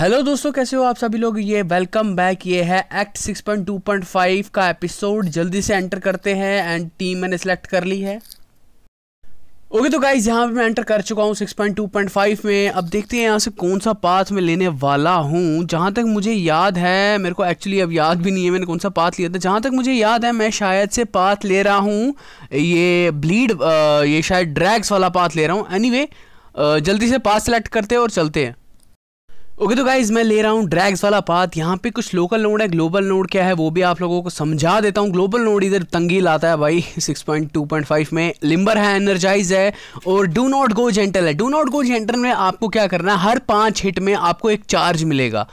Hello दोस्तों कैसे हो आप सभी लोग ये वेलकम बैक ये है एक्ट 6.2.5 का एपिसोड जल्दी से एंटर करते हैं एंड टीम मैंने सेलेक्ट कर ली है ओके okay, तो गाइज यहाँ पे मैं एंटर कर चुका हूँ 6.2.5 में अब देखते हैं यहाँ से कौन सा पाथ मैं लेने वाला हूँ जहाँ तक मुझे याद है मेरे को एक्चुअली अब याद भी नहीं है मैंने कौन सा पाथ लिया था जहाँ तक मुझे याद है मैं शायद से पाथ ले रहा हूँ ये ब्लीड ये शायद ड्रैग्स वाला पाथ ले रहा हूँ एनी anyway, जल्दी से पाथ सेलेक्ट करते हैं और चलते हैं ओके तो गाइज मैं ले रहा हूँ ड्रैग्स वाला पाथ यहाँ पे कुछ लोकल नोड है ग्लोबल नोड क्या है वो भी आप लोगों को समझा देता हूँ ग्लोबल नोड इधर तंगी लाता है भाई 6.2.5 में लिम्बर है एनर्जाइज है और डू नॉट गो जेंटल है डू नॉट गो जेंटल में आपको क्या करना है हर पांच हिट में आपको एक चार्ज मिलेगा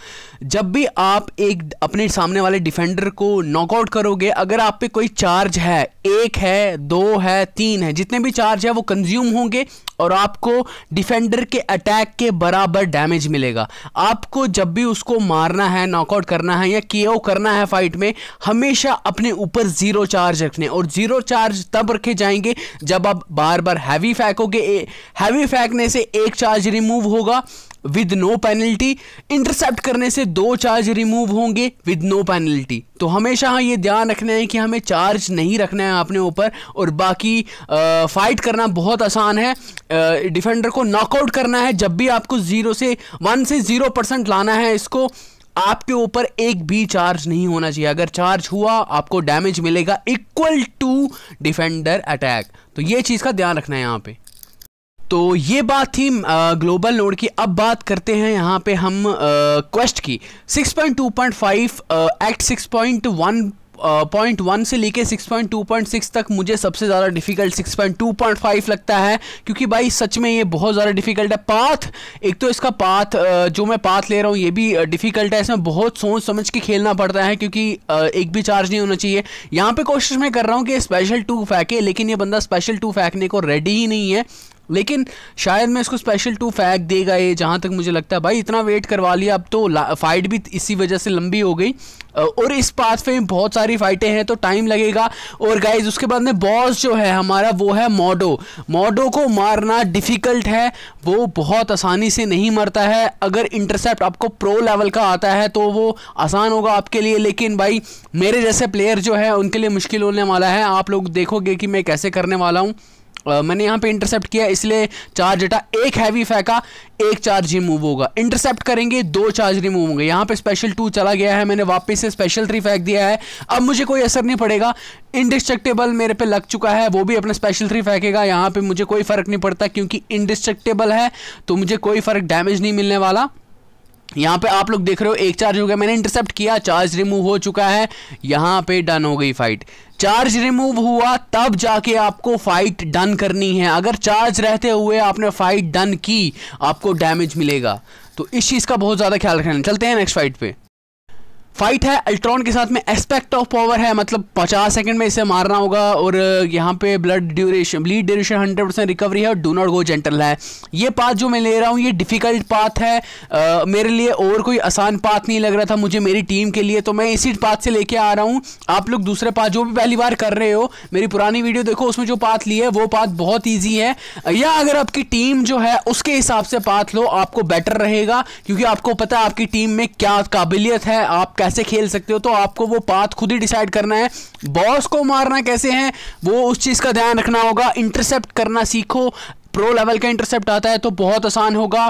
जब भी आप एक अपने सामने वाले डिफेंडर को नॉकआउट करोगे अगर आप पे कोई चार्ज है एक है दो है तीन है जितने भी चार्ज है वो कंज्यूम होंगे और आपको डिफेंडर के अटैक के बराबर डैमेज मिलेगा आपको जब भी उसको मारना है नॉकआउट करना है या के करना है फाइट में हमेशा अपने ऊपर जीरो चार्ज रखने और जीरो चार्ज तब रखे जाएंगे जब आप बार बार हैवी फेंकोगे हैवी फेंकने से एक चार्ज रिमूव होगा विद नो पेनल्टी इंटरसेप्ट करने से दो चार्ज रिमूव होंगे विद नो पेनल्टी तो हमेशा ये ध्यान रखना है कि हमें चार्ज नहीं रखना है अपने ऊपर और बाकी आ, फाइट करना बहुत आसान है आ, डिफेंडर को नॉकआउट करना है जब भी आपको जीरो से वन से जीरो परसेंट लाना है इसको आपके ऊपर एक भी चार्ज नहीं होना चाहिए अगर चार्ज हुआ आपको डैमेज मिलेगा इक्वल टू डिफेंडर अटैक तो ये चीज़ का ध्यान रखना है यहाँ पे तो ये बात थी ग्लोबल नोड की अब बात करते हैं यहाँ पे हम क्वेस्ट की 6.2.5 एक्ट 6.1 पॉइंट वन से लेके 6.2.6 तक मुझे सबसे ज़्यादा डिफिकल्ट 6.2.5 लगता है क्योंकि भाई सच में ये बहुत ज़्यादा डिफिकल्ट है पाथ एक तो इसका पाथ जो मैं पाथ ले रहा हूँ ये भी डिफिकल्ट है इसमें बहुत सोच समझ के खेलना पड़ता है क्योंकि एक भी चार्ज नहीं होना चाहिए यहाँ पर कोशिश मैं कर रहा हूँ कि स्पेशल टू फेंके लेकिन ये बंदा स्पेशल टू फेंकने को रेडी ही नहीं है लेकिन शायद मैं इसको स्पेशल टू फैक देगा ये जहाँ तक मुझे लगता है भाई इतना वेट करवा लिया अब तो फाइट भी इसी वजह से लंबी हो गई और इस पाथ पे बहुत सारी फाइटें हैं तो टाइम लगेगा और गाइज उसके बाद में बॉस जो है हमारा वो है मोडो मोडो को मारना डिफ़िकल्ट है वो बहुत आसानी से नहीं मरता है अगर इंटरसेप्ट आपको प्रो लेवल का आता है तो वो आसान होगा आपके लिए लेकिन भाई मेरे जैसे प्लेयर जो है उनके लिए मुश्किल होने वाला है आप लोग देखोगे कि मैं कैसे करने वाला हूँ मैंने यहाँ पे इंटरसेप्ट किया इसलिए चार्ज डेटा एक हैवी फेंका एक चार्ज रिमूव होगा इंटरसेप्ट करेंगे दो चार्ज रिमूव होंगे यहाँ पे स्पेशल टू चला गया है मैंने वापस से स्पेशल थ्री फेंक दिया है अब मुझे कोई असर नहीं पड़ेगा इंडिस्ट्रक्टेबल मेरे पे लग चुका है वो भी अपना स्पेशल थ्री फेंकेगा यहाँ पे मुझे कोई फ़र्क नहीं पड़ता क्योंकि इंडिस्ट्रक्टेबल है तो मुझे कोई फ़र्क डैमेज नहीं मिलने वाला यहाँ पे आप लोग देख रहे हो एक चार्ज हो गया मैंने इंटरसेप्ट किया चार्ज रिमूव हो चुका है यहाँ पे डन हो गई फाइट चार्ज रिमूव हुआ तब जाके आपको फाइट डन करनी है अगर चार्ज रहते हुए आपने फाइट डन की आपको डैमेज मिलेगा तो इस चीज़ का बहुत ज़्यादा ख्याल रखना चलते हैं नेक्स्ट फाइट पे फाइट है अल्ट्रॉन के साथ में एस्पेक्ट ऑफ पावर है मतलब 50 सेकंड में इसे मारना होगा और यहाँ पे blood duration bleed duration 100 percent recovery है और डू नॉट गो जेंटल है ये पाथ जो मैं ले रहा हूँ ये डिफ़िकल्ट पाथ है आ, मेरे लिए और कोई आसान पाथ नहीं लग रहा था मुझे मेरी टीम के लिए तो मैं इसी पाथ से लेके आ रहा हूँ आप लोग दूसरे पाथ जो भी पहली बार कर रहे हो मेरी पुरानी वीडियो देखो उसमें जो पाथ ली है वो पाथ बहुत ईजी है या अगर आपकी टीम जो है उसके हिसाब से पाथ लो आपको बेटर रहेगा क्योंकि आपको पता है आपकी टीम में क्या काबिलियत है आप कैसे खेल सकते हो तो आपको वो पाथ खुद ही डिसाइड करना है बॉस को मारना कैसे है वो उस चीज़ का ध्यान रखना होगा इंटरसेप्ट करना सीखो प्रो लेवल का इंटरसेप्ट आता है तो बहुत आसान होगा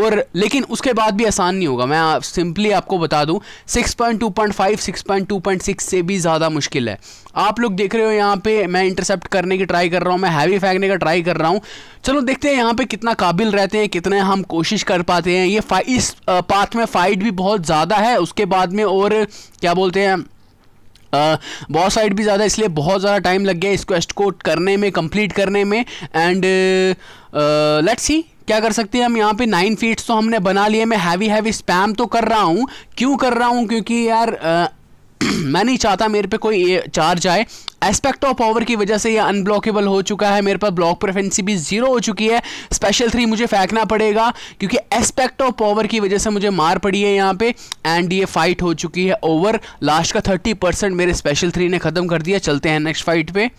और लेकिन उसके बाद भी आसान नहीं होगा मैं सिंपली आपको बता दूं 6.2.5 6.2.6 से भी ज़्यादा मुश्किल है आप लोग देख रहे हो यहाँ पे मैं इंटरसेप्ट करने की ट्राई कर रहा हूँ मैं हैवी फेंकने का ट्राई कर रहा हूँ चलो देखते हैं यहाँ पे कितना काबिल रहते हैं कितने हम कोशिश कर पाते हैं ये इस पाथ में फाइट भी बहुत ज़्यादा है उसके बाद में और क्या बोलते हैं बॉस साइड भी ज़्यादा इसलिए बहुत ज़्यादा टाइम लग गया इस क्वेस्ट को करने में कंप्लीट करने में एंड लेट्स सी क्या कर सकते हैं हम यहाँ पे नाइन फीट्स तो हमने बना लिए मैं हैवी हैवी स्पैम तो कर रहा हूँ क्यों कर रहा हूँ क्योंकि यार मैं नहीं चाहता मेरे पे कोई चार्ज आए एस्पेक्ट ऑफ पावर की वजह से ये अनब्लॉकेबल हो चुका है मेरे पास ब्लॉक प्रेफेंसी भी जीरो हो चुकी है स्पेशल थ्री मुझे फेंकना पड़ेगा क्योंकि एस्पेक्ट ऑफ पावर की वजह से मुझे मार पड़ी है यहाँ पे एंड ये फाइट हो चुकी है ओवर लास्ट का थर्टी परसेंट मेरे स्पेशल थ्री ने ख़त्म कर दिया चलते हैं नेक्स्ट फाइट पे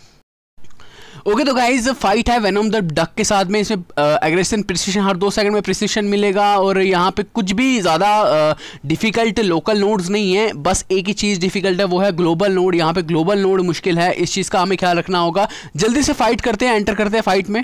ओके तो गाइज फाइट है वेनम द डक के साथ में इसमें एग्रेसन uh, प्रिसिशन हर दो सेकंड में प्रिसिशन मिलेगा और यहाँ पे कुछ भी ज़्यादा डिफिकल्ट लोकल नोड्स नहीं है बस एक ही चीज़ डिफिकल्ट है वो है ग्लोबल नोड यहाँ पे ग्लोबल नोड मुश्किल है इस चीज़ का हमें ख्याल रखना होगा जल्दी से फाइट करते हैं एंटर करते हैं फाइट में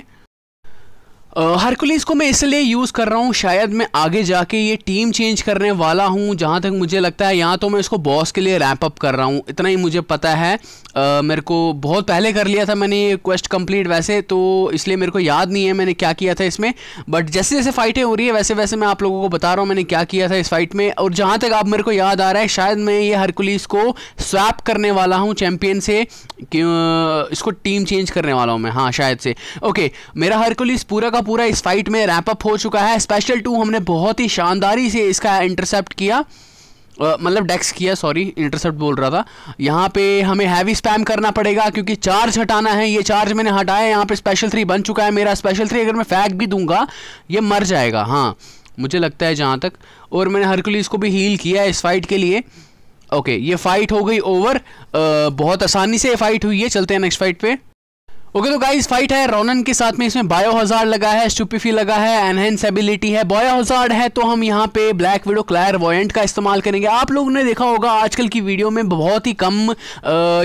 हरकुलिस को मैं इसलिए यूज़ कर रहा हूँ शायद मैं आगे जाके ये टीम चेंज करने वाला हूँ जहाँ तक मुझे लगता है यहाँ तो मैं इसको बॉस के लिए रैंप अप कर रहा हूँ इतना ही मुझे पता है आ, मेरे को बहुत पहले कर लिया था मैंने ये क्वेस्ट कंप्लीट वैसे तो इसलिए मेरे को याद नहीं है मैंने क्या किया था इसमें बट जैसे जैसे फ़ाइटें हो रही है वैसे वैसे मैं आप लोगों को बता रहा हूँ मैंने क्या किया था इस फाइट में और जहाँ तक आप मेरे को याद आ रहा है शायद मैं ये हरकुलिस को स्वैप करने वाला हूँ चैम्पियन से इसको टीम चेंज करने वाला हूँ मैं हाँ शायद से ओके मेरा हरकुलिस पूरा का पूरा इस फाइट में रैप अप हो चुका है स्पेशल टू हमने बहुत ही शानदारी से इसका इंटरसेप्ट किया मतलब डेक्स किया सॉरी इंटरसेप्ट बोल रहा था यहाँ पे हमें हैवी स्पैम करना पड़ेगा क्योंकि चार्ज हटाना है ये चार्ज मैंने हटाया यहाँ पे स्पेशल थ्री बन चुका है मेरा स्पेशल थ्री अगर मैं फैक भी दूंगा ये मर जाएगा हाँ मुझे लगता है जहाँ तक और मैंने हरकुलिस को भी हील किया है इस फाइट के लिए ओके ये फाइट हो गई ओवर आ, बहुत आसानी से फाइट हुई है चलते हैं नेक्स्ट फाइट पे ओके तो गाइस फाइट है रोनन के साथ में इसमें बायो हजार लगा है स्टूपीफी लगा है एनहेंस एबिलिटी है बायो हजार है तो हम यहाँ पे ब्लैक विडो क्लायर वॉयट का इस्तेमाल करेंगे आप लोगों ने देखा होगा आजकल की वीडियो में बहुत ही कम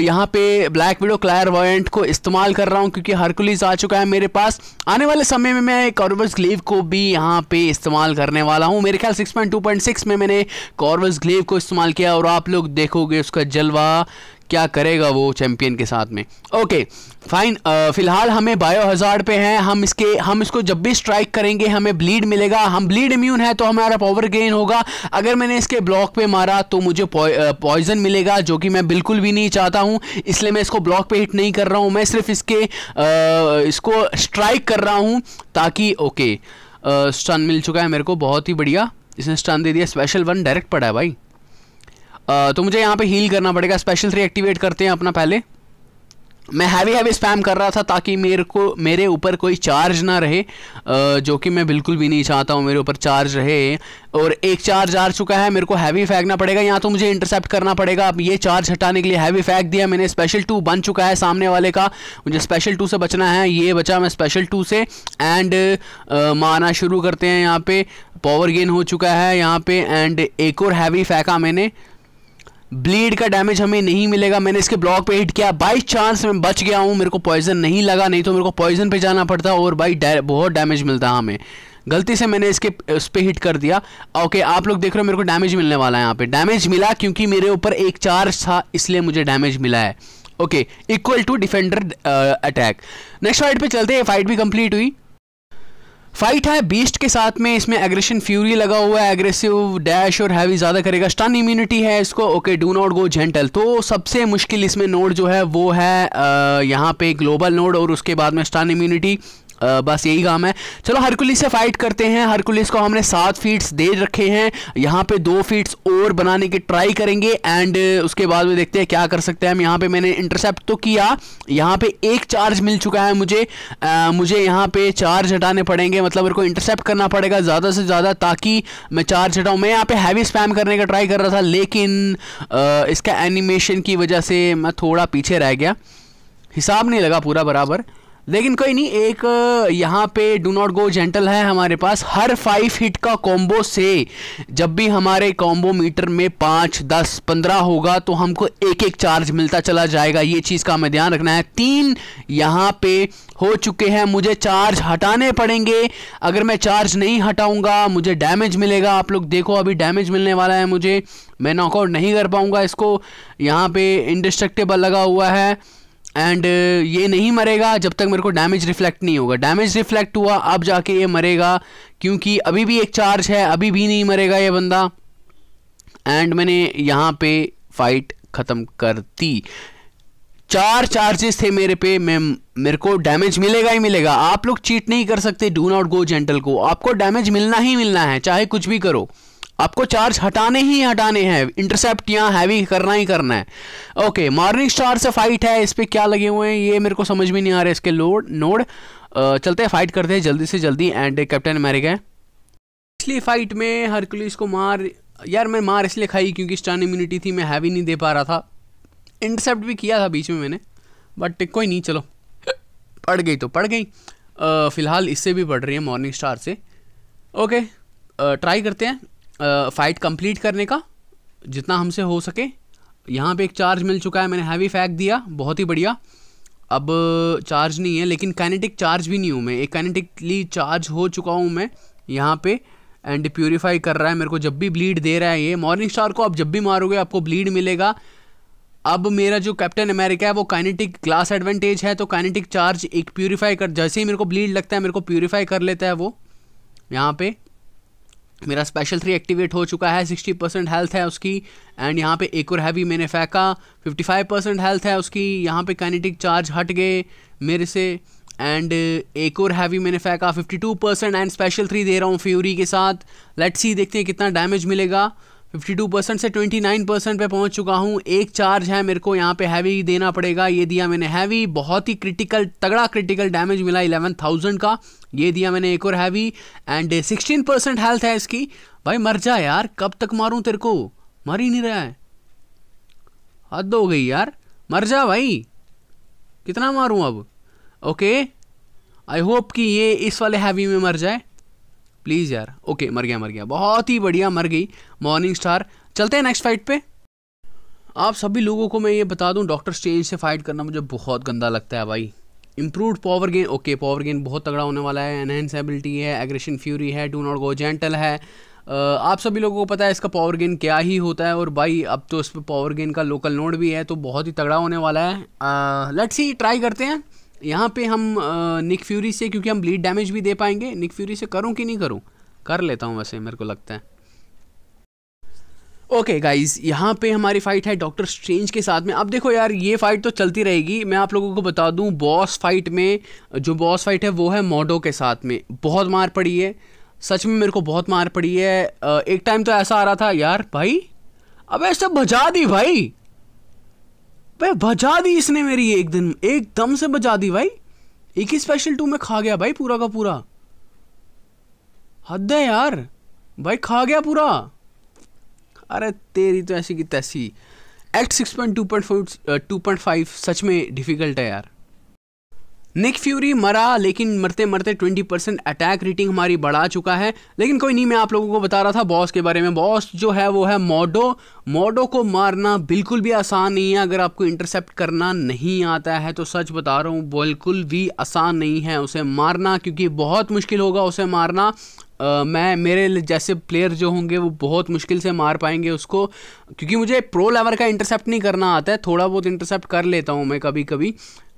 यहाँ पे ब्लैक विडो क्लायर वॉयट को इस्तेमाल कर रहा हूँ क्योंकि हरकुलिस आ चुका है मेरे पास आने वाले समय में मैं कॉर्बस ग्लेव को भी यहाँ पे इस्तेमाल करने वाला हूँ मेरे ख्याल सिक्स में मैंने कॉर्बस ग्लेव को इस्तेमाल किया और आप लोग देखोगे उसका जलवा क्या करेगा वो चैंपियन के साथ में ओके फाइन फिलहाल हमें बायो हज़ार पे हैं हम इसके हम इसको जब भी स्ट्राइक करेंगे हमें ब्लीड मिलेगा हम ब्लीड इम्यून है तो हमारा पावर गेन होगा अगर मैंने इसके ब्लॉक पे मारा तो मुझे पॉइजन मिलेगा जो कि मैं बिल्कुल भी नहीं चाहता हूँ इसलिए मैं इसको ब्लॉक पे हिट नहीं कर रहा हूँ मैं सिर्फ इसके आ, इसको स्ट्राइक कर रहा हूँ ताकि ओके स्टन मिल चुका है मेरे को बहुत ही बढ़िया इसने स्टन दे दिया स्पेशल वन डायरेक्ट पड़ा है भाई तो मुझे यहाँ पे हील करना पड़ेगा स्पेशल थ्री एक्टिवेट करते हैं अपना पहले मैं हैवी हैवी स्पैम कर रहा था ताकि मेरे को मेरे ऊपर कोई चार्ज ना रहे जो कि मैं बिल्कुल भी नहीं चाहता हूँ मेरे ऊपर चार्ज रहे और एक चार्ज आ चुका है मेरे को हैवी फेंकना पड़ेगा यहाँ तो मुझे इंटरसेप्ट करना पड़ेगा अब ये चार्ज हटाने के लिए हैवी फेंक दिया मैंने स्पेशल टू बन चुका है सामने वाले का मुझे स्पेशल टू से बचना है ये बचा मैं स्पेशल टू से एंड मारना शुरू करते हैं यहाँ पे पावर गेन हो चुका है यहाँ पे एंड एक और हैवी फेंका मैंने ब्लीड का डैमेज हमें नहीं मिलेगा मैंने इसके ब्लॉक पे हिट किया बाई चांस मैं बच गया हूँ मेरे को पॉइजन नहीं लगा नहीं तो मेरे को पॉइजन पे जाना पड़ता और बाई बहुत डैमेज मिलता हमें गलती से मैंने इसके उस पर हिट कर दिया ओके आप लोग देख रहे हो मेरे को डैमेज मिलने वाला है यहाँ पे डैमेज मिला क्योंकि मेरे ऊपर एक चार्ज था इसलिए मुझे डैमेज मिला है okay equal to defender attack next fight पे चलते हैं फाइट भी कंप्लीट हुई फाइट है बीस्ट के साथ में इसमें एग्रेशन फ्यूरी लगा हुआ है एग्रेसिव डैश और हैवी ज़्यादा करेगा स्टन इम्यूनिटी है इसको okay do not go gentle तो सबसे मुश्किल इसमें नोड जो है वो है यहाँ पे ग्लोबल नोड और उसके बाद में स्टन इम्यूनिटी बस यही काम है चलो हरकुलिस से फाइट करते हैं हरकुलिस को हमने सात फीट्स दे रखे हैं यहाँ पे दो फीट्स और बनाने की ट्राई करेंगे एंड उसके बाद में देखते हैं क्या कर सकते हैं हम यहाँ पे मैंने इंटरसेप्ट तो किया यहाँ पे एक चार्ज मिल चुका है मुझे आ, मुझे यहाँ पे चार्ज हटाने पड़ेंगे मतलब मेरे को इंटरसेप्ट करना पड़ेगा ज़्यादा से ज़्यादा ताकि मैं चार्ज हटाऊँ मैं यहाँ पर हैवी स्पैम करने का ट्राई कर रहा था लेकिन इसका एनिमेशन की वजह से मैं थोड़ा पीछे रह गया हिसाब नहीं लगा पूरा बराबर लेकिन कोई नहीं एक यहाँ पे डू नॉट गो जेंटल है हमारे पास हर फाइव हिट का कॉम्बो से जब भी हमारे कॉम्बो मीटर में पाँच दस पंद्रह होगा तो हमको एक एक चार्ज मिलता चला जाएगा ये चीज़ का हमें ध्यान रखना है तीन यहाँ पे हो चुके हैं मुझे चार्ज हटाने पड़ेंगे अगर मैं चार्ज नहीं हटाऊंगा मुझे डैमेज मिलेगा आप लोग देखो अभी डैमेज मिलने वाला है मुझे मैं नॉकआउट नहीं कर पाऊँगा इसको यहाँ पे इंडिस्ट्रक्टेबल लगा हुआ है एंड uh, ये नहीं मरेगा जब तक मेरे को डैमेज रिफ्लेक्ट नहीं होगा डैमेज रिफ्लेक्ट हुआ अब जाके ये मरेगा क्योंकि अभी भी एक चार्ज है अभी भी नहीं मरेगा ये बंदा एंड मैंने यहाँ पे फाइट ख़त्म कर दी चार चार्जेस थे मेरे पे मैं मेरे को डैमेज मिलेगा ही मिलेगा आप लोग चीट नहीं कर सकते डू नॉट गो जेंटल को आपको डैमेज मिलना ही मिलना है चाहे कुछ भी करो आपको चार्ज हटाने ही हटाने हैं इंटरसेप्ट या हैवी करना ही करना है ओके मॉर्निंग स्टार से फाइट है इस पर क्या लगे हुए हैं ये मेरे को समझ में नहीं आ रहा है इसके लोड नोड चलते हैं फाइट करते हैं जल्दी से जल्दी एंड कैप्टन अमेरिका पिछली फाइट में हरकुलिस को मार यार मैं मार इसलिए खाई क्योंकि स्टन इम्यूनिटी थी मैं हैवी नहीं दे पा रहा था इंटरसेप्ट भी किया था बीच में मैंने बट कोई नहीं चलो पड़ गई तो पड़ गई फ़िलहाल इससे भी पढ़ रही है मॉर्निंग स्टार से ओके ट्राई करते हैं फ़ाइट कंप्लीट करने का जितना हमसे हो सके यहाँ पे एक चार्ज मिल चुका है मैंने हैवी फैक दिया बहुत ही बढ़िया अब चार्ज नहीं है लेकिन काइनेटिक चार्ज भी नहीं हूँ मैं एक काइनेटिकली चार्ज हो चुका हूँ मैं यहाँ पे एंड प्योरीफाई कर रहा है मेरे को जब भी ब्लीड दे रहा है ये मॉर्निंग स्टार को आप जब भी मारोगे आपको ब्लीड मिलेगा अब मेरा जो कैप्टन अमेरिका है वो काइनेटिक ग्लास एडवांटेज है तो काइनेटिक चार्ज एक प्योरीफाई कर जैसे ही मेरे को ब्लीड लगता है मेरे को प्योरीफाई कर लेता है वो यहाँ पे मेरा स्पेशल थ्री एक्टिवेट हो चुका है सिक्सटी परसेंट हेल्थ है उसकी एंड यहाँ पे एक और हैवी मैंने फेंका फिफ्टी फाइव परसेंट हेल्थ है उसकी यहाँ पे काइनेटिक चार्ज हट गए मेरे से एंड एक और हैवी मैंने फेंका fifty two percent and special three दे रहा हूँ फ्यूरी के साथ लेट्स ही देखते हैं कितना डैमेज मिलेगा 52 परसेंट से 29 परसेंट पर पहुंच चुका हूं एक चार्ज है मेरे को यहाँ पे हैवी देना पड़ेगा ये दिया मैंने हैवी बहुत ही क्रिटिकल तगड़ा क्रिटिकल डैमेज मिला 11,000 का ये दिया मैंने एक और हैवी एंड 16 परसेंट हेल्थ है इसकी भाई मर जा यार कब तक मारूं तेरे को मर ही नहीं रहा है हद हो गई यार मर जा भाई कितना मारूँ अब ओके आई होप कि ये इस वाले हैवी में मर जाए प्लीज़ यार ओके मर गया मर गया बहुत ही बढ़िया मर गई मॉर्निंग स्टार चलते हैं नेक्स्ट फाइट पे आप सभी लोगों को मैं ये बता दूं डॉक्टर स्ट्रेंज से फाइट करना मुझे बहुत गंदा लगता है भाई improve power gain okay power gain बहुत तगड़ा होने वाला है एनहेंस एबिलिटी है एग्रेशन फ्यूरी है डू नॉट गो जेंटल है आप सभी लोगों को पता है इसका पावर गेन क्या ही होता है और भाई अब तो इस पर पावर गेन का लोकल नोड भी है तो बहुत ही तगड़ा होने वाला है लेट्स ही ट्राई करते हैं यहाँ पे हम निक फ्यूरी से क्योंकि हम ब्लीड डैमेज भी दे पाएंगे निक फ्यूरी से करूँ कि नहीं करूँ कर लेता हूँ वैसे मेरे को लगता है ओके गाइस गाइज यहाँ पे हमारी फाइट है डॉक्टर स्ट्रेंज के साथ में अब देखो यार ये फाइट तो चलती रहेगी मैं आप लोगों को बता दूँ बॉस फाइट में जो बॉस फाइट है वो है मोडो के साथ में बहुत मार पड़ी है सच में मेरे को बहुत मार पड़ी है एक टाइम तो ऐसा आ रहा था यार भाई अब ऐसा भजा दी भाई बजा दी इसने मेरी एक दिन एकदम से बजा दी भाई एक ही स्पेशल टू में खा गया भाई पूरा का पूरा हद है यार भाई खा गया पूरा अरे तेरी तो ऐसी की तैसी act six point two point four two point five सच में डिफ़िकल्ट है यार निक फ्यूरी मरा लेकिन मरते मरते 20 परसेंट अटैक रेटिंग हमारी बढ़ा चुका है लेकिन कोई नहीं मैं आप लोगों को बता रहा था बॉस के बारे में बॉस जो है वो है मोडो मोडो को मारना बिल्कुल भी आसान नहीं है अगर आपको इंटरसेप्ट करना नहीं आता है तो सच बता रहा हूँ बिल्कुल भी आसान नहीं है उसे मारना क्योंकि बहुत मुश्किल होगा उसे मारना Uh, मैं मेरे जैसे प्लेयर जो होंगे वो बहुत मुश्किल से मार पाएंगे उसको क्योंकि मुझे प्रो लेवल का इंटरसेप्ट नहीं करना आता है थोड़ा बहुत इंटरसेप्ट कर लेता हूँ मैं कभी कभी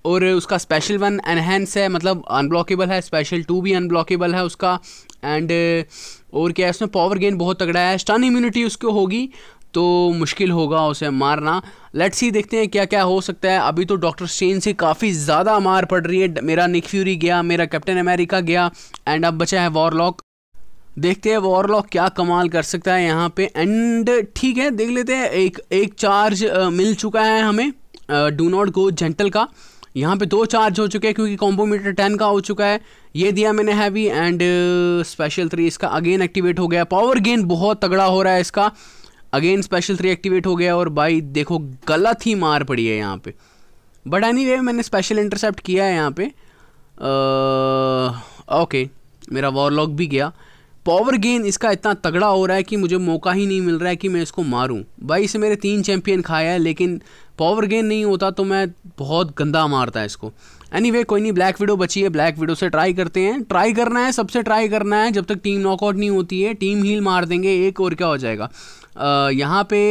और उसका स्पेशल वन एनहेंस है मतलब अनब्लॉकेबल है स्पेशल टू भी अनब्लॉकेबल है उसका एंड uh, और क्या है उसमें पावर गेन बहुत तगड़ा है स्टन इम्यूनिटी उसको होगी तो मुश्किल होगा उसे मारना लेट्स ही देखते हैं क्या क्या हो सकता है अभी तो डॉक्टर स्टेन से काफ़ी ज़्यादा मार पड़ रही है मेरा निक फ्यूरी गया मेरा कैप्टन अमेरिका गया एंड अब बचा है वॉरलॉक देखते हैं वॉरलॉक क्या कमाल कर सकता है यहाँ पे एंड ठीक है देख लेते हैं एक एक चार्ज uh, मिल चुका है हमें डू नॉट गो जेंटल का यहाँ पे दो चार्ज हो चुके हैं क्योंकि कॉम्बो मीटर टेन का हो चुका है ये दिया मैंने हैवी एंड स्पेशल थ्री इसका अगेन एक्टिवेट हो गया पावर गेन बहुत तगड़ा हो रहा है इसका अगेन स्पेशल थ्री एक्टिवेट हो गया और भाई देखो गलत ही मार पड़ी है यहाँ पे बट एनी anyway, मैंने स्पेशल इंटरसेप्ट किया है यहाँ पे ओके uh, okay, मेरा वॉरलॉग भी गया पावर गेन इसका इतना तगड़ा हो रहा है कि मुझे मौका ही नहीं मिल रहा है कि मैं इसको मारूं भाई इसे मेरे तीन चैंपियन खाया है लेकिन पावर गेन नहीं होता तो मैं बहुत गंदा मारता है इसको एनी anyway, कोई नहीं ब्लैक विडो बची है ब्लैक विडो से ट्राई करते हैं ट्राई करना है सबसे ट्राई करना है जब तक टीम नॉकआउट नहीं होती है टीम हील मार देंगे एक और क्या हो जाएगा यहाँ पे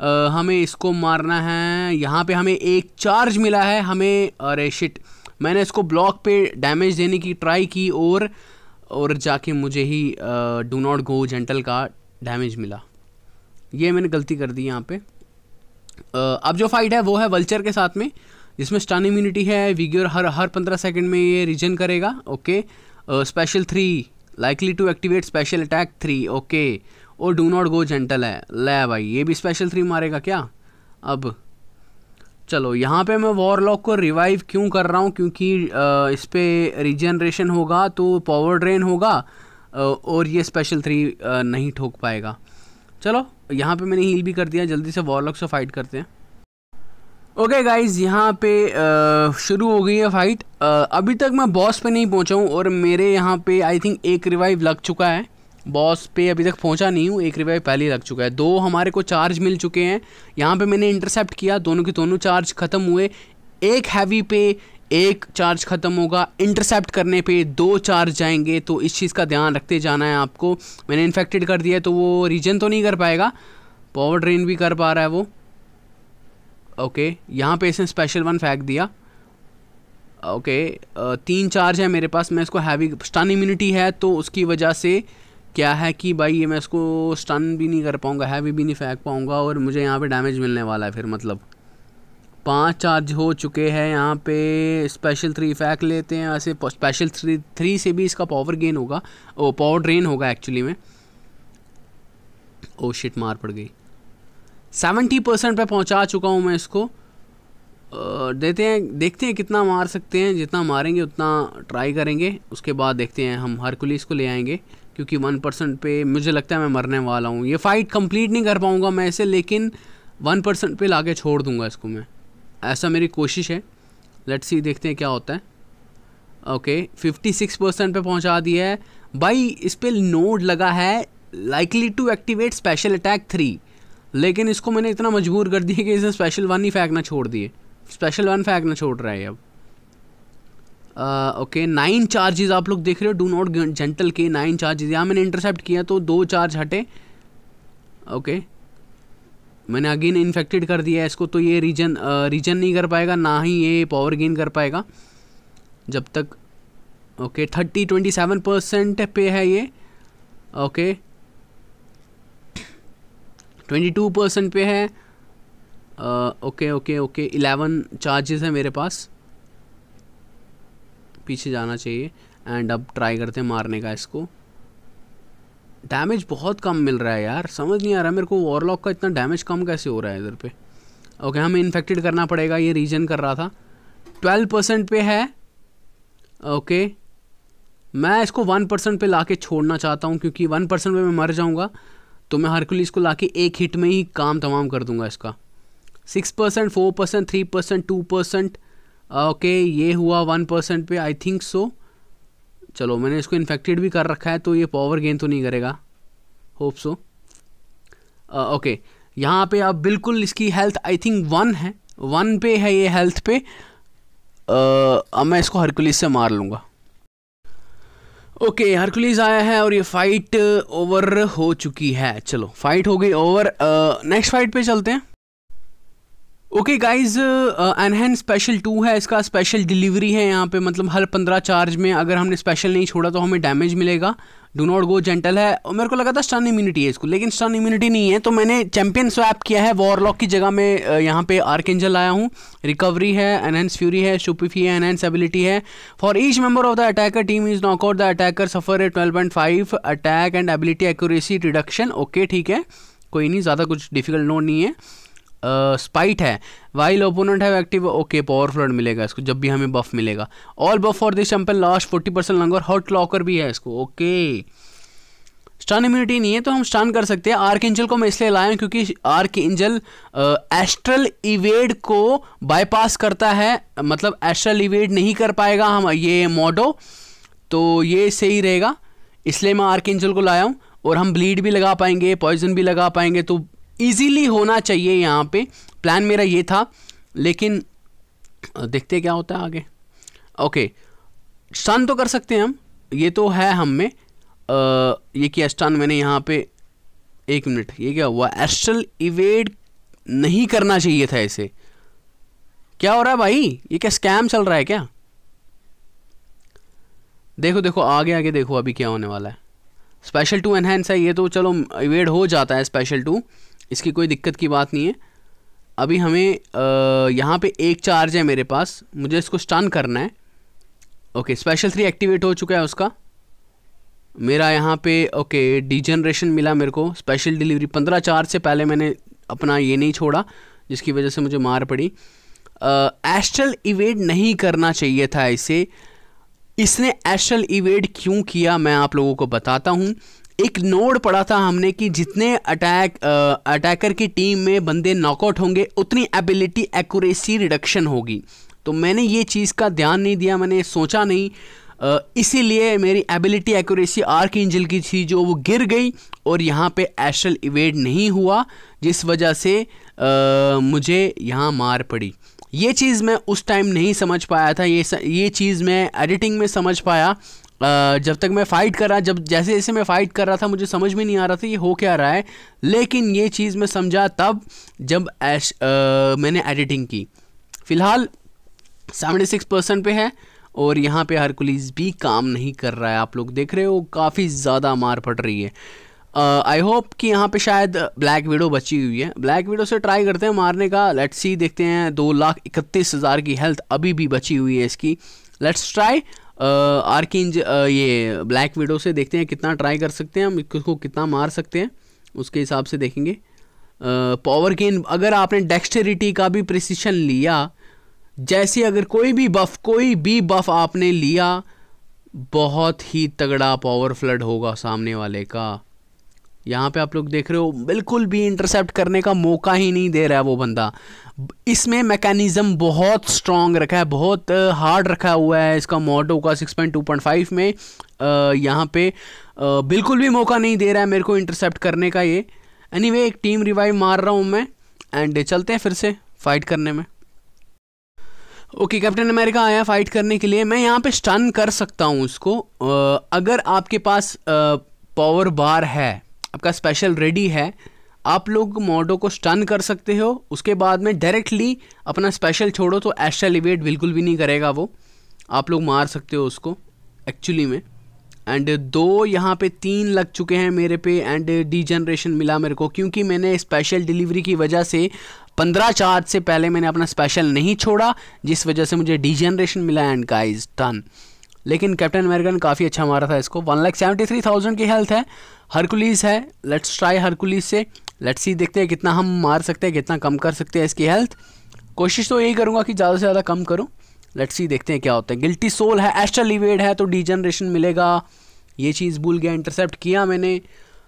आ, हमें इसको मारना है यहाँ पे हमें एक चार्ज मिला है हमें अरे शिट मैंने इसको ब्लॉक पे डैमेज देने की ट्राई की और और जाके मुझे ही डू नॉट गो जेंटल का डैमेज मिला ये मैंने गलती कर दी यहाँ पे अब जो फाइट है वो है वल्चर के साथ में जिसमें स्टन इम्यूनिटी है विग्योर हर हर पंद्रह सेकंड में ये रीजन करेगा okay special three likely to activate special attack three okay और डू नॉट गो जेंटल है ले भाई ये भी स्पेशल थ्री मारेगा क्या अब चलो यहाँ पे मैं वॉरलॉक को रिवाइव क्यों कर रहा हूँ क्योंकि इस पर रिजनरेशन होगा तो पावर ड्रेन होगा और ये स्पेशल थ्री नहीं ठोक पाएगा चलो यहाँ पे मैंने हील भी कर दिया जल्दी से वॉरलॉक से फाइट करते हैं ओके okay गाइज यहाँ पे शुरू हो गई है फाइट अभी तक मैं बॉस पे नहीं पहुँचा हूँ और मेरे यहाँ पे आई थिंक एक रिवाइव लग चुका है बॉस पे अभी तक पहुंचा नहीं हूँ एक रिवाइव पहले ही लग चुका है दो हमारे को चार्ज मिल चुके हैं यहाँ पे मैंने इंटरसेप्ट किया दोनों के दोनों चार्ज ख़त्म हुए एक हैवी पे एक चार्ज ख़त्म होगा इंटरसेप्ट करने पे दो चार्ज जाएंगे तो इस चीज़ का ध्यान रखते जाना है आपको मैंने इन्फेक्टेड कर दिया तो वो रीजन तो नहीं कर पाएगा पावर ड्रेन भी कर पा रहा है वो ओके यहाँ पे इसने स्पेशल वन फेंक दिया ओके तीन चार्ज है मेरे पास मैं इसको हैवी स्टन इम्यूनिटी है तो उसकी वजह से क्या है कि भाई ये मैं इसको स्टन भी नहीं कर पाऊँगा हैवी भी नहीं फेंक पाऊँगा और मुझे यहाँ पे डैमेज मिलने वाला है फिर मतलब पांच चार्ज हो चुके हैं यहाँ पे स्पेशल थ्री फेंक लेते हैं ऐसे स्पेशल थ्री थ्री से भी इसका पावर गेन होगा ओ पावर ड्रेन होगा एक्चुअली में ओ oh शिट मार पड़ गई सेवेंटी परसेंट पर पहुँचा चुका हूँ मैं इसको देते हैं देखते हैं कितना मार सकते हैं जितना मारेंगे उतना ट्राई करेंगे उसके बाद देखते हैं हम हरकुलिस को ले आएंगे क्योंकि वन परसेंट पे मुझे लगता है मैं मरने वाला हूँ ये फ़ाइट कंप्लीट नहीं कर पाऊँगा मैं इसे लेकिन वन परसेंट पे ला के छोड़ दूँगा इसको मैं ऐसा मेरी कोशिश है लेट्स सी देखते हैं क्या होता है ओके फिफ्टी सिक्स परसेंट पर पहुँचा दिया है भाई इस पर नोड लगा है likely to activate special attack three लेकिन इसको मैंने इतना मजबूर कर दिया कि इसने स्पेशल वन ही फेंकना छोड़ दिए स्पेशल वन फेंकना छोड़ रहा है अब ओके नाइन चार्जेस आप लोग देख रहे हो डू नॉट जेंटल के नाइन चार्जेस यहाँ मैंने इंटरसेप्ट किया तो दो चार्ज हटे ओके okay. मैंने अगेन इन्फेक्टेड कर दिया इसको तो ये रीजन रीजन नहीं कर पाएगा ना ही ये पावर गेन कर पाएगा जब तक okay thirty twenty seven percent पे है ये ओके ट्वेंटी टू परसेंट पे है okay okay okay eleven charges हैं मेरे पास पीछे जाना चाहिए एंड अब ट्राई करते हैं मारने का इसको डैमेज बहुत कम मिल रहा है यार समझ नहीं आ रहा मेरे को वॉरलॉक का इतना डैमेज कम कैसे हो रहा है इधर पे ओके okay, हमें इन्फेक्टेड करना पड़ेगा ये रीजन कर रहा था ट्वेल्व परसेंट पे है ओके okay, मैं इसको वन परसेंट पे ला के छोड़ना चाहता हूँ क्योंकि वन परसेंट पर मैं मर जाऊँगा तो मैं हरकुलिस को ला के एक हिट में ही काम तमाम कर दूँगा इसका six percent four percent three percent two percent okay ये हुआ वन परसेंट पे आई थिंक सो चलो मैंने इसको इन्फेक्टेड भी कर रखा है तो ये पावर गेन तो नहीं करेगा होप सो ओके यहाँ पे अब बिल्कुल इसकी हेल्थ आई थिंक वन है वन पे है ये हेल्थ पे uh, अब मैं इसको हरकुलिस से मार लूँगा ओके okay, हरकुलिस आया है और ये फाइट ओवर हो चुकी है चलो फाइट हो गई ओवर नेक्स्ट फाइट पे चलते हैं ओके गाइज अनहैन स्पेशल टू है इसका स्पेशल डिलीवरी है यहाँ पे मतलब हर पंद्रह चार्ज में अगर हमने स्पेशल नहीं छोड़ा तो हमें डैमेज मिलेगा डू नॉट गो जेंटल है और मेरे को लगा था स्टन इम्यूनिटी है इसको लेकिन स्टन इम्यूनिटी नहीं है तो मैंने चैंपियन स्वैप किया है वॉरलॉक की जगह मैं uh, यहाँ पे आर्क एंजल आया हूँ रिकवरी है एनहेंस फ्यूरी है शुपिफी है एनहेंस एबिलिटी है for each member of the attacker team is knock out the attacker suffer है twelve point five attack and ability accuracy reduction okay ठीक है कोई नहीं ज़्यादा कुछ डिफिकल्ट नोट नहीं है स्पाइट है वाइल ओपोनेंट है एक्टिव ओके पावर फ्लड मिलेगा इसको जब भी हमें बफ मिलेगा ऑल बफ फॉर दिस चैंपल लास्ट फोर्टी परसेंट लंगर हॉट लॉकर भी है इसको ओके स्टन इम्यूनिटी नहीं है तो हम स्टान कर सकते हैं आर्क एंजल को मैं इसलिए लाया क्योंकि आर्क एंजल एस्ट्रल इवेड को बाईपास करता है मतलब एस्ट्रल इवेड नहीं कर पाएगा हम ये मोडो तो ये सही रहेगा इसलिए मैं आर्क एंजल को लाया हूँ और हम ब्लीड भी लगा पाएंगे पॉइजन भी लगा पाएंगे तो इजीली होना चाहिए यहाँ पे प्लान मेरा ये था लेकिन देखते क्या होता है आगे ओके स्टन तो कर सकते हैं हम ये तो है हम में आ, ये किया स्टन मैंने यहाँ पे एक मिनट ये क्या हुआ एस्ट्रल इवेड नहीं करना चाहिए था इसे क्या हो रहा है भाई ये क्या स्कैम चल रहा है क्या देखो देखो आगे आगे देखो अभी क्या होने वाला है स्पेशल टू एनहेंस है ये तो चलो इवेड हो जाता है स्पेशल टू इसकी कोई दिक्कत की बात नहीं है अभी हमें यहाँ पे एक चार्ज है मेरे पास मुझे इसको स्टन करना है ओके स्पेशल थ्री एक्टिवेट हो चुका है उसका मेरा यहाँ पे ओके डी जनरेशन मिला मेरे को स्पेशल डिलीवरी पंद्रह चार्ज से पहले मैंने अपना ये नहीं छोड़ा जिसकी वजह से मुझे मार पड़ी एस्ट्रल इवेड नहीं करना चाहिए था इसे इसने एस्ट्रल इवेड क्यों किया मैं आप लोगों को बताता हूँ एक नोड पढ़ा था हमने कि जितने अटैक अटैकर की टीम में बंदे नॉकआउट होंगे उतनी एबिलिटी एक्यूरेसी रिडक्शन होगी तो मैंने ये चीज़ का ध्यान नहीं दिया मैंने सोचा नहीं इसीलिए मेरी एबिलिटी एक्यूरेसी आर्क एंजल की थी जो वो गिर गई और यहाँ पे एशल इवेड नहीं हुआ जिस वजह से आ, मुझे यहाँ मार पड़ी ये चीज़ मैं उस टाइम नहीं समझ पाया था ये स, ये चीज़ मैं एडिटिंग में समझ पाया जब तक मैं फ़ाइट कर रहा जब जैसे जैसे मैं फ़ाइट कर रहा था मुझे समझ में नहीं आ रहा था ये हो क्या रहा है लेकिन ये चीज़ मैं समझा तब जब एश, आ, मैंने एडिटिंग की फ़िलहाल सेवेंटी सिक्स परसेंट पर है और यहाँ पे हरकुलिस भी काम नहीं कर रहा है आप लोग देख रहे हो काफ़ी ज़्यादा मार पड़ रही है आई uh, होप कि यहाँ पे शायद ब्लैक विडो बची हुई है ब्लैक विडो से ट्राई करते हैं मारने का लेट्स सी देखते हैं दो लाख इकतीस हज़ार की हेल्थ अभी भी बची हुई है इसकी लेट्स ट्राई आर्किंज ये ब्लैक विडो से देखते हैं कितना ट्राई कर सकते हैं हम उसको कितना मार सकते हैं उसके हिसाब से देखेंगे पावर गेन अगर आपने डेक्सटेरिटी का भी प्रिसिशन लिया जैसे अगर कोई भी बफ कोई भी बफ आपने लिया बहुत ही तगड़ा पावर फ्लड होगा सामने वाले का यहाँ पे आप लोग देख रहे हो बिल्कुल भी इंटरसेप्ट करने का मौका ही नहीं दे रहा है वो बंदा इसमें मैकेनिज़्म बहुत स्ट्रांग रखा है बहुत हार्ड रखा हुआ है इसका मोटो का 6.2.5 में यहाँ पे बिल्कुल भी मौका नहीं दे रहा है मेरे को इंटरसेप्ट करने का ये एनी anyway, एक टीम रिवाइव मार रहा हूँ मैं एंड चलते हैं फिर से फाइट करने में ओके कैप्टन अमेरिका आया फाइट करने के लिए मैं यहाँ पे स्टन कर सकता हूँ उसको आ, अगर आपके पास पावर बार है आपका स्पेशल रेडी है आप लोग मोडो को स्टन कर सकते हो उसके बाद में डायरेक्टली अपना स्पेशल छोड़ो तो एस्ट्रा लिवेट बिल्कुल भी नहीं करेगा वो आप लोग मार सकते हो उसको एक्चुअली में एंड दो यहाँ पे तीन लग चुके हैं मेरे पे एंड डी जनरेशन मिला मेरे को क्योंकि मैंने स्पेशल डिलीवरी की वजह से पंद्रह चार्ज से पहले मैंने अपना स्पेशल नहीं छोड़ा जिस वजह से मुझे डी जनरेशन मिला एंड गाइज डन लेकिन कैप्टन अमेरिकन काफ़ी अच्छा मारा था इसको one lakh seventy three thousand की हेल्थ है हरकुलीस है लेट्स ट्राई हरकुलीस से लेट्स सी देखते हैं कितना हम मार सकते हैं कितना कम कर सकते हैं इसकी हेल्थ कोशिश तो यही करूँगा कि ज़्यादा से ज़्यादा कम करूँ लेट्स सी देखते हैं क्या होता है गिल्टी सोल है एस्ट्रा लिवेड है तो डी जनरेशन मिलेगा ये चीज़ भूल गया इंटरसेप्ट किया मैंने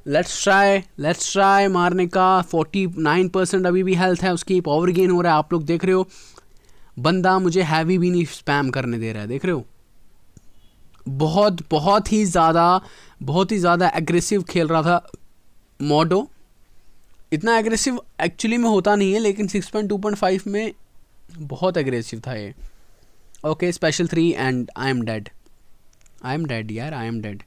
लेट्स ट्राई लेट्स ट्राई मारने का फोर्टी नाइन परसेंट अभी भी हेल्थ है उसकी पावर गेन हो रहा है आप लोग देख रहे हो बंदा मुझे हैवी भी नहीं स्पैम करने दे रहा है देख रहे हो बहुत बहुत ही ज़्यादा बहुत ही ज़्यादा एग्रेसिव खेल रहा था मोडो इतना एग्रेसिव एक्चुअली में होता नहीं है लेकिन six point two point five में बहुत एग्रेसिव था ये okay special three and I am dead I am dead यार आई एम डेड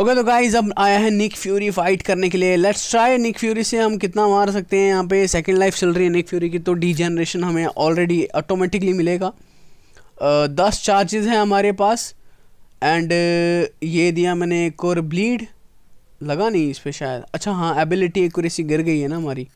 ओके तो गाइज अब आया है निक फ्यूरी फाइट करने के लिए लेट्स ट्राई निक फ्यूरी से हम कितना मार सकते हैं यहाँ पे सेकेंड लाइफ चल रही है निक फ्यूरी की तो डी जनरेशन हमें ऑलरेडी ऑटोमेटिकली मिलेगा uh, दस चार्जेज हैं हमारे पास एंड uh, ये दिया मैंने एक और ब्लीड लगा नहीं इस पर शायद अच्छा हाँ एबिलिटी एक और ऐसी गिर गई है ना हमारी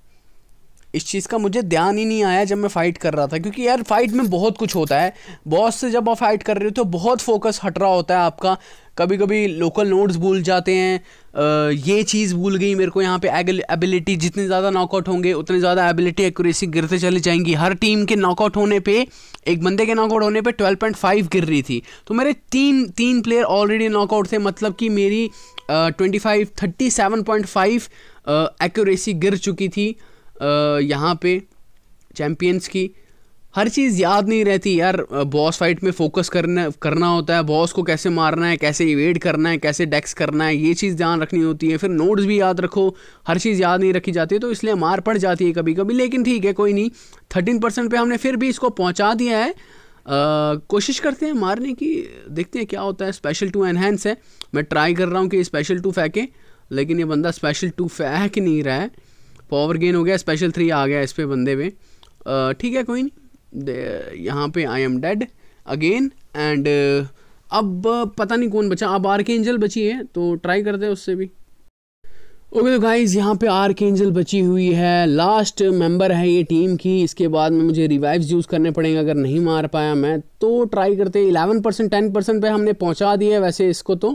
इस चीज़ का मुझे ध्यान ही नहीं आया जब मैं फ़ाइट कर रहा था क्योंकि यार फाइट में बहुत कुछ होता है बॉस से जब आप फाइट कर रहे हो तो बहुत फोकस हट रहा होता है आपका कभी कभी लोकल नोट्स भूल जाते हैं आ, ये चीज़ भूल गई मेरे को यहाँ पे एबिलिटी जितने ज़्यादा नॉकआउट होंगे उतने ज़्यादा एबिलिटी एक्यूरेसी गिरते चली जाएंगी हर टीम के नॉकआउट होने पे एक बंदे के नॉकआउट होने पे 12.5 गिर रही थी तो मेरे तीन तीन प्लेयर ऑलरेडी नॉकआउट थे मतलब कि मेरी twenty five thirty seven point five accuracy गिर चुकी थी यहाँ पे चैम्पियंस की हर चीज़ याद नहीं रहती यार बॉस फाइट में फोकस करना करना होता है बॉस को कैसे मारना है कैसे इवेड करना है कैसे डेक्स करना है ये चीज़ ध्यान रखनी होती है फिर नोट्स भी याद रखो हर चीज़ याद नहीं रखी जाती है तो इसलिए मार पड़ जाती है कभी कभी लेकिन ठीक है कोई नहीं थर्टीन परसेंट पर हमने फिर भी इसको पहुँचा दिया है आ, कोशिश करते हैं मारने की देखते हैं क्या होता है स्पेशल टू एनहेंस है मैं ट्राई कर रहा हूँ कि स्पेशल टू फेंके लेकिन ये बंदा स्पेशल टू फेंक नहीं रहा है पावर गेन हो गया स्पेशल थ्री आ गया इस पर बंदे पे ठीक है कोई नहीं यहाँ पे I am dead again and अब uh, पता नहीं कौन बचा अब आर के एंजल बची है तो ट्राई करते हैं उससे भी ओके तो गाइज यहाँ पे आर के एंजल बची हुई है लास्ट मेंबर है ये टीम की इसके बाद में मुझे रिवाइव्स यूज़ करने पड़ेंगे अगर नहीं मार पाया मैं तो ट्राई करते इलेवन परसेंट टेन परसेंट पर हमने पहुँचा दिया वैसे इसको तो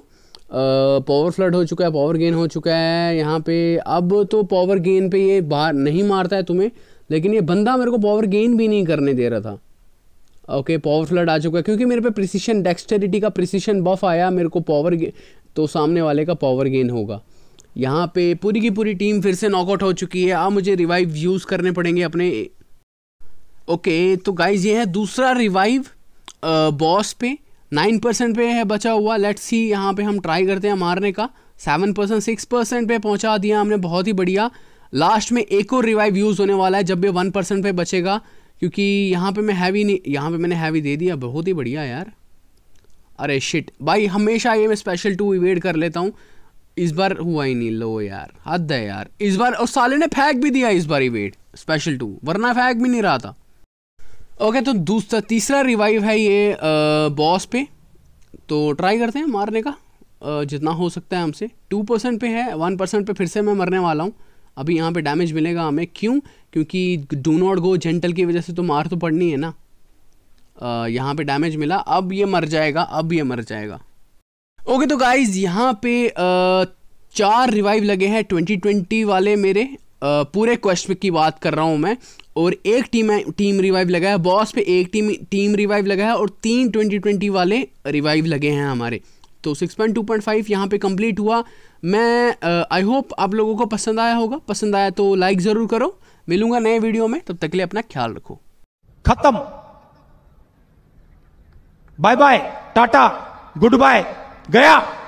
पावर uh, फ्लड हो चुका है पावर गेन हो चुका है यहाँ पे अब तो पावर गेन पे ये बाहर नहीं मारता है तुम्हें लेकिन ये बंदा मेरे को पावर गेन भी नहीं करने दे रहा था ओके पावर फ्लड आ चुका है क्योंकि मेरे पे प्रिसीशन डेक्सटेरिटी का प्रिसीशन बफ आया मेरे को पावर तो सामने वाले का पावर गेन होगा यहाँ पे पूरी की पूरी टीम फिर से नॉकआउट हो चुकी है आप मुझे रिवाइव यूज़ करने पड़ेंगे अपने ओके तो गाइज ये है दूसरा रिवाइव बॉस पे नाइन परसेंट पे है बचा हुआ लेट्स सी यहाँ पे हम ट्राई करते हैं मारने का सेवन परसेंट सिक्स परसेंट पे पहुँचा दिया हमने बहुत ही बढ़िया लास्ट में एक और रिवाइव यूज़ होने वाला है जब भी वन परसेंट पर बचेगा क्योंकि यहाँ पे मैं हैवी नहीं यहाँ पे मैंने हैवी दे दिया बहुत ही बढ़िया यार अरे शिट भाई हमेशा ये मैं स्पेशल टू इवेड कर लेता हूँ इस बार हुआ ही नहीं लो यार हद है यार इस बार और साले ने फेंक भी दिया इस बार इवेड स्पेशल टू वरना फेंक भी नहीं रहा था ओके तो दूसरा तीसरा रिवाइव है ये बॉस पे तो ट्राई करते हैं मारने का जितना हो सकता है हमसे टू परसेंट पे है वन परसेंट पे फिर से मैं मरने वाला हूँ अभी यहाँ पे डैमेज मिलेगा हमें क्यों क्योंकि डू नॉट गो जेंटल की वजह से तो मार तो पड़नी है ना यहाँ पे डैमेज मिला अब ये मर जाएगा अब ये मर जाएगा ओके तो गाइज यहाँ पे आ, चार रिवाइव लगे हैं ट्वेंटी ट्वेंटी वाले मेरे आ, पूरे क्वेश्चन की बात कर रहा हूँ मैं और एक टीम टीम रिवाइव लगा है बॉस पे एक टीम टीम रिवाइव लगा है और तीन ट्वेंटी ट्वेंटी वाले रिवाइव लगे हैं हमारे तो six point point two five यहाँ पे कंप्लीट हुआ मैं आई होप आप लोगों को पसंद आया होगा पसंद आया तो लाइक ज़रूर करो मिलूंगा नए वीडियो में तब तक के लिए अपना ख्याल रखो खत्म bye bye tata good bye गया